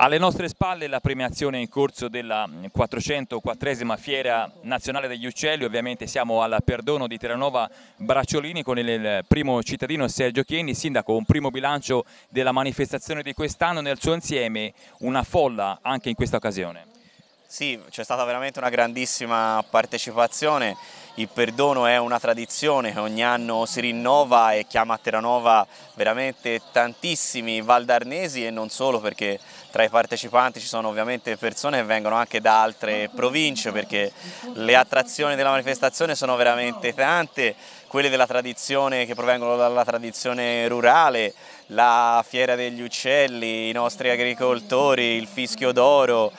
Alle nostre spalle la premiazione in corso della 404esima mm, Fiera Nazionale degli Uccelli, ovviamente siamo al Perdono di Terranova Bracciolini con il primo cittadino Sergio Chieni, sindaco, un primo bilancio della manifestazione di quest'anno, nel suo insieme una folla anche in questa occasione. Sì, c'è stata veramente una grandissima partecipazione il perdono è una tradizione che ogni anno si rinnova e chiama a Terranova veramente tantissimi valdarnesi e non solo perché tra i partecipanti ci sono ovviamente persone che vengono anche da altre province perché le attrazioni della manifestazione sono veramente tante, quelle della tradizione che provengono dalla tradizione rurale, la fiera degli uccelli, i nostri agricoltori, il fischio d'oro,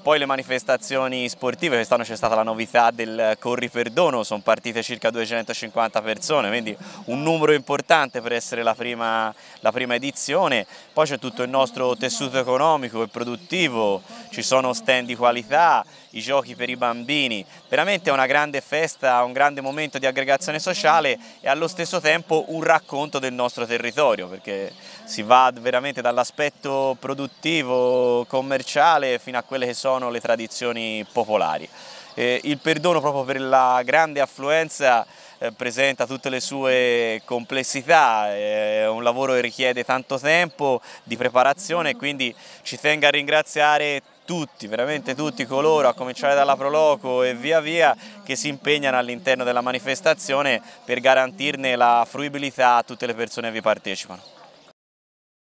poi le manifestazioni sportive, quest'anno c'è stata la novità del Corri Perdono, sono partite circa 250 persone, quindi un numero importante per essere la prima, la prima edizione. Poi c'è tutto il nostro tessuto economico e produttivo, ci sono stand di qualità, i giochi per i bambini, veramente una grande festa, un grande momento di aggregazione sociale e allo stesso tempo un racconto del nostro territorio perché si va veramente dall'aspetto produttivo, commerciale fino a quelle che sono le tradizioni popolari. Eh, il perdono proprio per la grande affluenza eh, presenta tutte le sue complessità, eh, è eh, un lavoro che richiede tanto tempo di preparazione quindi ci tengo a ringraziare tutti, veramente tutti coloro, a cominciare dalla Proloco e via via, che si impegnano all'interno della manifestazione per garantirne la fruibilità a tutte le persone che vi partecipano.